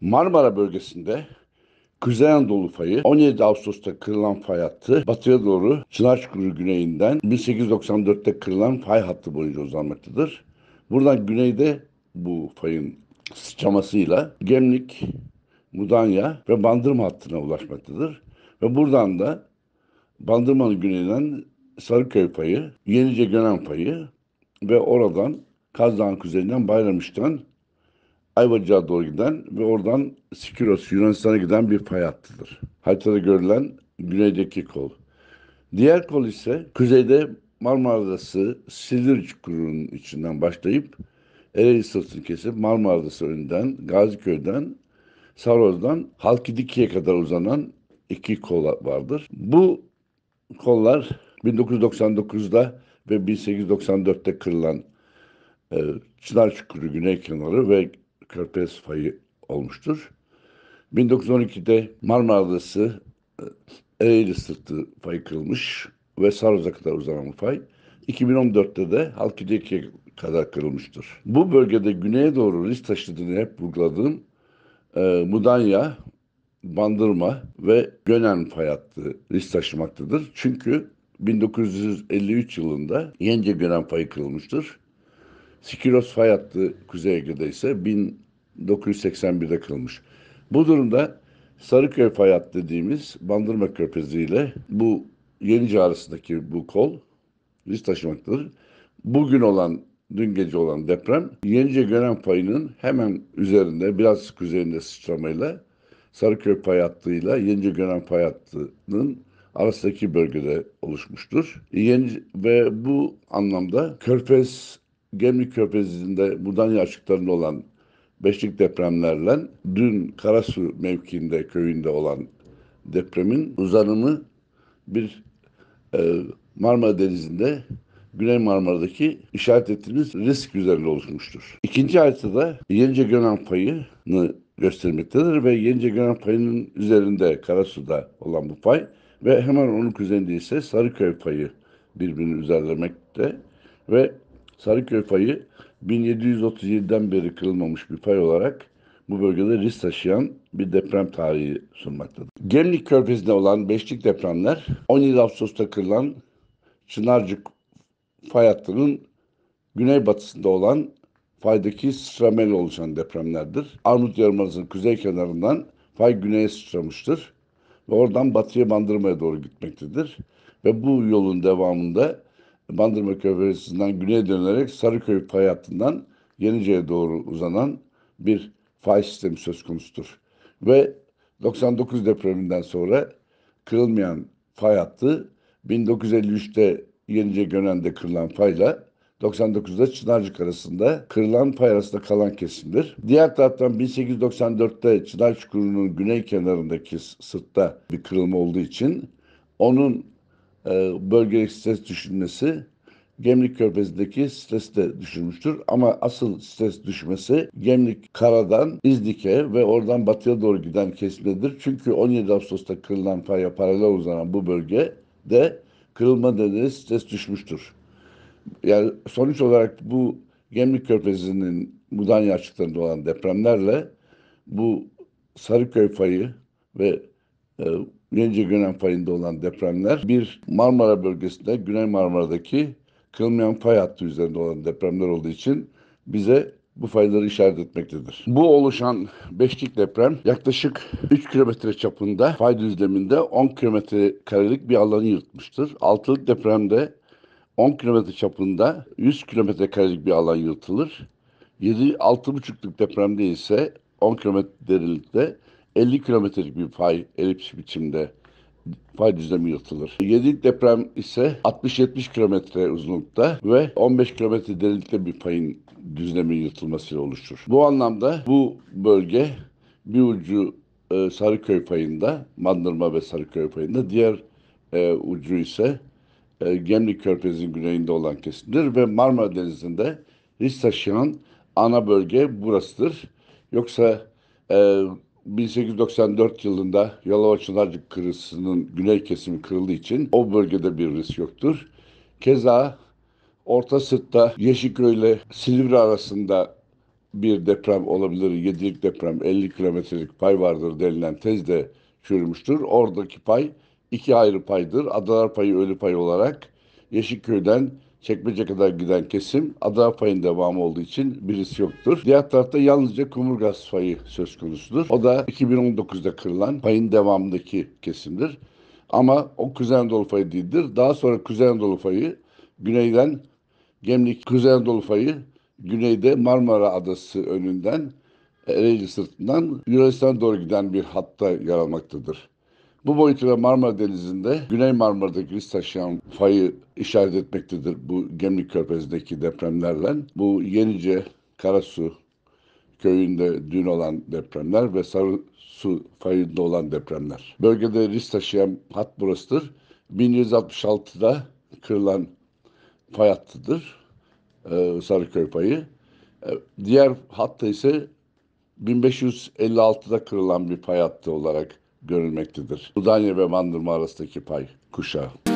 Marmara bölgesinde Kuzey Anadolu fayı 17 Ağustos'ta kırılan fay hattı batıya doğru Çınarçukuru güneyinden 1894'te kırılan fay hattı boyunca uzanmaktadır. Buradan güneyde bu fayın sıçramasıyla Gemlik, Mudanya ve Bandırma hattına ulaşmaktadır. Ve buradan da Bandırma'nın güneyinden Sarıköy fayı, Yenice Gönen fayı ve oradan Kazdağ'ın kuzeyinden Bayramış'tan Ayvacık'a doğru giden ve oradan Sikiros Yunanistan'a giden bir fay hattıdır. Haritada görülen güneydeki kol. Diğer kol ise kuzeyde Marmara Adası Silir Çukuru'nun içinden başlayıp Ereğli Sırtını kesip Marmara Adası önünden, Gaziköy'den, Saroz'dan Halkidiki'ye kadar uzanan iki kol vardır. Bu kollar 1999'da ve 1894'te kırılan e, Çınar Çukuru Güney Kenarı ve körfez fayı olmuştur. 1912'de Marmara Adası e, Ereğli Sırtı fay kırılmış ve Saroz'a kadar uzanan fay 2014'te de Halkideki'ye kadar kırılmıştır. Bu bölgede güneye doğru risk taşıdığını hep vurguladığım e, Mudanya, Bandırma ve Gönen fay hattı risk taşımaktadır. Çünkü 1953 yılında Yence Gönen fayı kırılmıştır. Sikiros fay hattı Kuzey Ege'de ise 1981'de kırılmış. Bu durumda Sarıköy fay hattı dediğimiz Bandırma Körfezi ile bu Yenice arasındaki bu kol risk taşımaktadır. Bugün olan, dün gece olan deprem Yenice Gören fayının hemen üzerinde biraz kuzeyinde sıçramayla Sarıköy fay hattıyla Yenice Gören fay hattının arasındaki bölgede oluşmuştur. Yenice, ve bu anlamda Körfez Gemlik Körfezi'nde Mudanya açıklarında olan beşlik depremlerle dün Karasu mevkiinde köyünde olan depremin uzanımı bir e, Marmara Denizi'nde Güney Marmara'daki işaret ettiğimiz risk üzerinde oluşmuştur. İkinci haritada Yenice Gönen payını göstermektedir ve Yenice Gönen payının üzerinde Karasu'da olan bu pay ve hemen onun kuzeyinde ise Sarıköy payı birbirini üzerlemekte ve Sarıköy fayı 1737'den beri kırılmamış bir fay olarak bu bölgede risk taşıyan bir deprem tarihi sunmaktadır. Gemlik Körfezi'nde olan beşlik depremler 17 Ağustos'ta kırılan Çınarcık fay hattının güneybatısında olan faydaki sıçramayla oluşan depremlerdir. Armut Yarımadası'nın kuzey kenarından fay güneye sıçramıştır ve oradan batıya bandırmaya doğru gitmektedir. Ve bu yolun devamında Bandırma Köprüsü'nden güneye dönerek Sarıköy fay hattından Yenice'ye doğru uzanan bir fay sistemi söz konusudur. Ve 99 depreminden sonra kırılmayan fay hattı 1953'te Yenice Gönen'de kırılan fayla 99'da Çınarcık arasında kırılan pay arasında kalan kesimdir. Diğer taraftan 1894'te Çınarcık Çukuru'nun güney kenarındaki sırtta bir kırılma olduğu için onun e, bölgelik stres düşünmesi Gemlik Körfezi'ndeki stres de düşürmüştür. Ama asıl stres düşmesi Gemlik Kara'dan İznik'e ve oradan batıya doğru giden kesimdedir. Çünkü 17 Ağustos'ta kırılan faya paralel uzanan bu bölge de kırılma nedeni stres düşmüştür. Yani sonuç olarak bu Gemlik Körfezi'nin Mudanya açıklarında olan depremlerle bu Sarıköy fayı ve e, Gence Gönen fayında olan depremler bir Marmara bölgesinde Güney Marmara'daki kırılmayan fay hattı üzerinde olan depremler olduğu için bize bu fayları işaret etmektedir. Bu oluşan beşlik deprem yaklaşık 3 kilometre çapında fay düzleminde 10 kilometre karelik bir alanı yırtmıştır. Altılık depremde 10 kilometre çapında 100 kilometre karelik bir alan yırtılır. 7 6,5'lük depremde ise 10 kilometre derinlikte 50 kilometrelik bir fay elips biçimde fay düzlemi yırtılır. 7 deprem ise 60-70 kilometre uzunlukta ve 15 kilometre derinlikte bir fayın düzlemi yırtılmasıyla oluşur. Bu anlamda bu bölge bir ucu e, Sarıköy payında, Bandırma ve Sarıköy payında, diğer e, ucu ise e, Gemlik Körfezi'nin güneyinde olan kesimdir ve Marmara Denizi'nde risk taşıyan ana bölge burasıdır. Yoksa e, 1894 yılında Yalova Çınarcık kırısının güney kesimi kırıldığı için o bölgede bir risk yoktur. Keza Orta Sırt'ta Yeşilköy ile Silivri arasında bir deprem olabilir. 7'lik deprem 50 kilometrelik pay vardır denilen tez de çürümüştür. Oradaki pay iki ayrı paydır. Adalar payı ölü pay olarak Yeşilköy'den Çekmece kadar giden kesim ada fayın devamı olduğu için birisi yoktur. Diğer tarafta yalnızca kumurgaz fayı söz konusudur. O da 2019'da kırılan fayın devamındaki kesimdir. Ama o Kuzey Anadolu fayı değildir. Daha sonra Kuzey Anadolu fayı güneyden Gemlik Kuzey Anadolu fayı güneyde Marmara Adası önünden Ereğli sırtından Yunanistan'a doğru giden bir hatta yer almaktadır. Bu boyutuyla Marmara Denizi'nde Güney Marmara'daki risk taşıyan fayı işaret etmektedir bu Gemlik Körfezi'ndeki depremlerle. Bu Yenice, Karasu köyünde dün olan depremler ve Sarı Su fayında olan depremler. Bölgede risk taşıyan hat burasıdır. 1166'da kırılan fay hattıdır. Ee, Sarıköy payı. Ee, diğer hatta ise 1556'da kırılan bir pay hattı olarak görülmektedir. Budanya ve Bandırma arasındaki pay kuşağı.